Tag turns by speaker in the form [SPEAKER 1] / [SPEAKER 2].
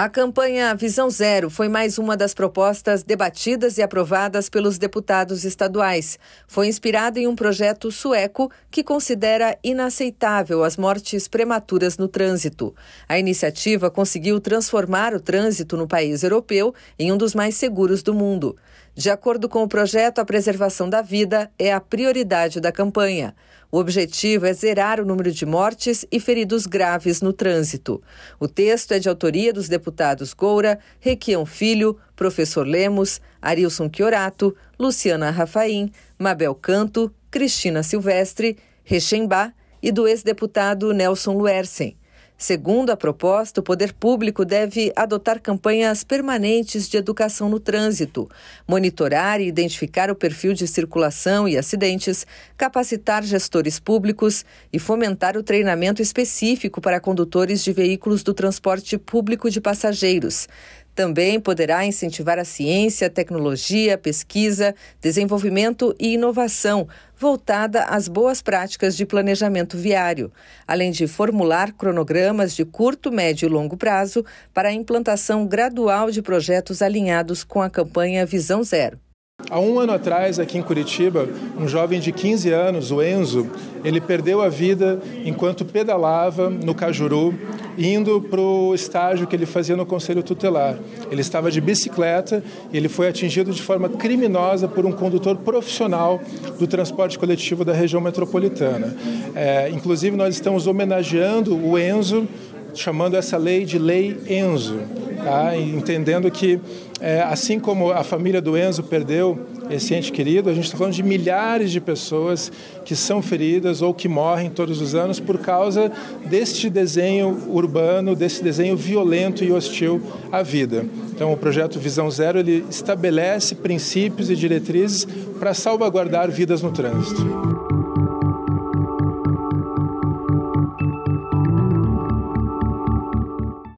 [SPEAKER 1] A campanha Visão Zero foi mais uma das propostas debatidas e aprovadas pelos deputados estaduais. Foi inspirada em um projeto sueco que considera inaceitável as mortes prematuras no trânsito. A iniciativa conseguiu transformar o trânsito no país europeu em um dos mais seguros do mundo. De acordo com o projeto, a preservação da vida é a prioridade da campanha. O objetivo é zerar o número de mortes e feridos graves no trânsito. O texto é de autoria dos deputados Goura, Requião Filho, Professor Lemos, Arilson Chiorato, Luciana Rafaim, Mabel Canto, Cristina Silvestre, Rechembá e do ex-deputado Nelson Luersen. Segundo a proposta, o poder público deve adotar campanhas permanentes de educação no trânsito, monitorar e identificar o perfil de circulação e acidentes, capacitar gestores públicos e fomentar o treinamento específico para condutores de veículos do transporte público de passageiros. Também poderá incentivar a ciência, tecnologia, pesquisa, desenvolvimento e inovação voltada às boas práticas de planejamento viário, além de formular cronogramas de curto, médio e longo prazo para a implantação gradual de projetos alinhados com a campanha Visão Zero. Há
[SPEAKER 2] um ano atrás, aqui em Curitiba, um jovem de 15 anos, o Enzo, ele perdeu a vida enquanto pedalava no Cajuru, indo para o estágio que ele fazia no Conselho Tutelar. Ele estava de bicicleta e ele foi atingido de forma criminosa por um condutor profissional do transporte coletivo da região metropolitana. É, inclusive, nós estamos homenageando o Enzo chamando essa lei de Lei Enzo tá? entendendo que, é, assim como a família do Enzo perdeu esse ente querido, a gente está falando de milhares de pessoas que são feridas ou que morrem todos os anos por causa deste desenho urbano, desse desenho violento e hostil à vida. Então, o projeto Visão Zero ele estabelece princípios e diretrizes para salvaguardar vidas no trânsito.